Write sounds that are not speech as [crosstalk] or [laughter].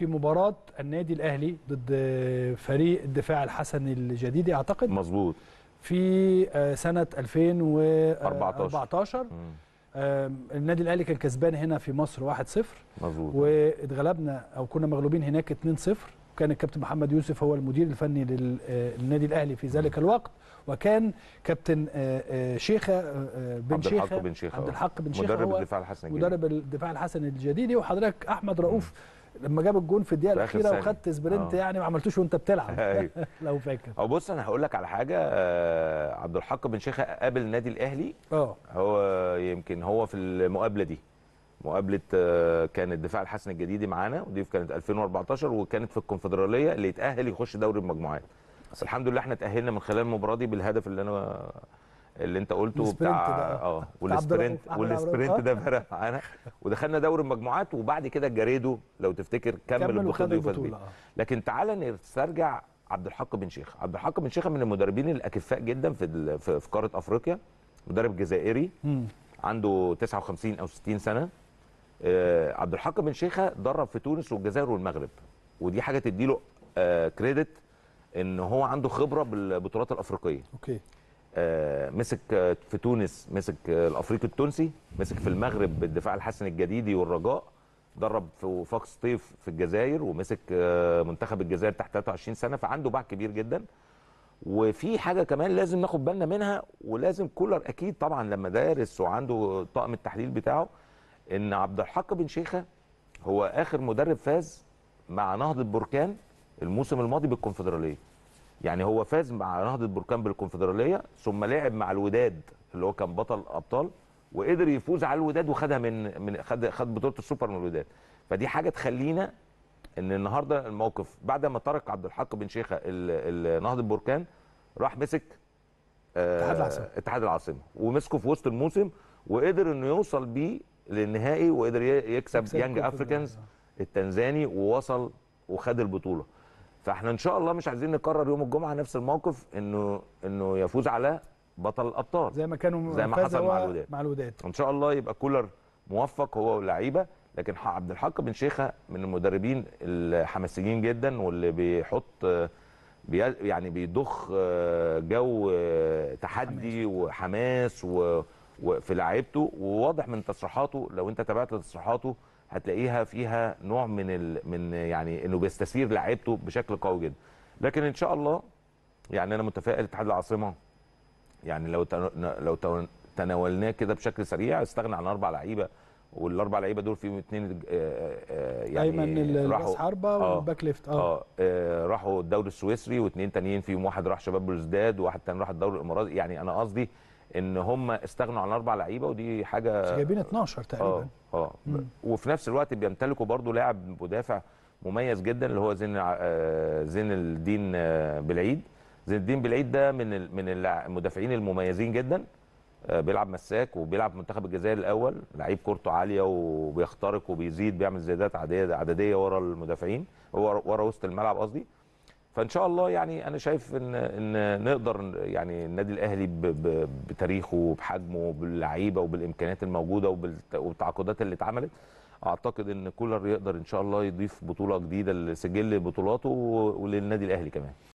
في مباراه النادي الاهلي ضد فريق الدفاع الحسن الجديد اعتقد مظبوط في آه، سنه 2014 النادي الاهلي كان كسبان هنا في مصر 1-0 مظبوط واتغلبنا او كنا مغلوبين هناك 2-0 كان الكابتن محمد يوسف هو المدير الفني آه، للنادي الاهلي في ذلك الوقت وكان كابتن آه، شيخه بن شيخه عبد الحق بن شيخه عبد الحق بن شيخه مدرب الدفاع الحسن الجديد مدرب الدفاع الحسن الجديدي وحضرتك احمد رؤوف لما جاب الجون في الدقيقه الاخيره وخدت سبرنت آه. يعني ما عملتوش وانت بتلعب [laughs] أيوه. [laughs] لو فاكر او بص انا هقول لك على حاجه آه، عبد الحق بن شيخه قابل النادي الاهلي اه هو يمكن هو في المقابله دي مقابله آه، كان الدفاع الحسن الجديدي معانا ودي كانت 2014 وكانت في الكونفدراليه اللي يتاهل يخش دوري المجموعات بس الحمد لله احنا تاهلنا من خلال المباراه دي بالهدف اللي انا اللي انت قلته بتاع اه والسبرنت والسبرنت ده فرق اه. معانا ودخلنا دوري المجموعات وبعد كده جاريدو لو تفتكر كمل البطوله وفاز اه. لكن تعالى نسترجع عبد الحق بن شيخه عبد الحق بن شيخه من المدربين الاكفاء جدا في في قاره افريقيا مدرب جزائري عنده 59 او 60 سنه آه عبد الحق بن شيخه درب في تونس والجزائر والمغرب ودي حاجه تديله آه كريدت ان هو عنده خبره بالبطولات الافريقيه اوكي آه، مسك آه، في تونس مسك آه، الافريقي التونسي مسك في المغرب الدفاع الحسن الجديدي والرجاء درب في فاكس طيف في الجزائر ومسك منتخب الجزائر تحت 23 سنه فعنده باع كبير جدا وفي حاجه كمان لازم ناخد بالنا منها ولازم كولر اكيد طبعا لما دارس وعنده طاقم التحليل بتاعه ان عبد الحق بن شيخه هو اخر مدرب فاز مع نهضه بركان الموسم الماضي بالكونفدراليه يعني هو فاز مع نهضه بركان بالكونفدراليه ثم لعب مع الوداد اللي هو كان بطل ابطال وقدر يفوز على الوداد وخدها من من خد خد بطوله السوبر من الوداد فدي حاجه تخلينا ان النهارده الموقف بعد ما ترك عبد الحق بن شيخه نهضه بركان راح مسك آه، اتحاد العاصمه اتحاد العاصمه ومسكه في وسط الموسم وقدر انه يوصل بيه للنهائي وقدر يكسب يانج افريكانز التنزاني ووصل وخد البطوله فاحنا ان شاء الله مش عايزين نكرر يوم الجمعه نفس الموقف انه انه يفوز على بطل الابطال زي ما كانوا زي ما حصل مع الوداد مع الوداد ان شاء الله يبقى كولر موفق هو واللعيبه لكن عبد الحق بن شيخه من المدربين الحماسيين جدا واللي بيحط يعني بيضخ آه، جو آه، تحدي وحماس وفي لعيبته وواضح من تصريحاته لو انت تابعت تصريحاته هتلاقيها فيها نوع من ال... من يعني انه بيستثير لعيبته بشكل قوي جدا لكن ان شاء الله يعني انا متفائل اتحاد العاصمه يعني لو تن... لو تناولناه كده بشكل سريع استغنى عن اربع لعيبه والاربع لعيبه دول فيهم اثنين آه، آه، يعني ايمن راحوا حربه والباك آه، ليفت اه, آه راحوا الدوري السويسري واثنين تانيين فيهم واحد راح شباب بلوزداد وواحد تاني راح الدوري الاماراتي يعني انا قصدي ان هم استغنوا عن اربع لعيبه ودي حاجه بس جايبين 12 تقريبا اه اه وفي نفس الوقت بيمتلكوا برضو لاعب مدافع مميز جدا اللي هو زين آه، زين الدين آه، بالعيد زين الدين بالعيد ده من من المدافعين المميزين جدا آه، بيلعب مساك وبيلعب منتخب الجزائر الاول لعيب كورته عاليه وبيخترق وبيزيد بيعمل زيادات عاديه عدديه ورا المدافعين ورا وسط الملعب قصدي فان شاء الله يعني انا شايف ان ان نقدر يعني النادي الاهلي بتاريخه وبحجمه وباللعيبه وبالامكانيات الموجوده وبالتعاقدات اللي اتعملت اعتقد ان كولر يقدر ان شاء الله يضيف بطوله جديده لسجل بطولاته وللنادي الاهلي كمان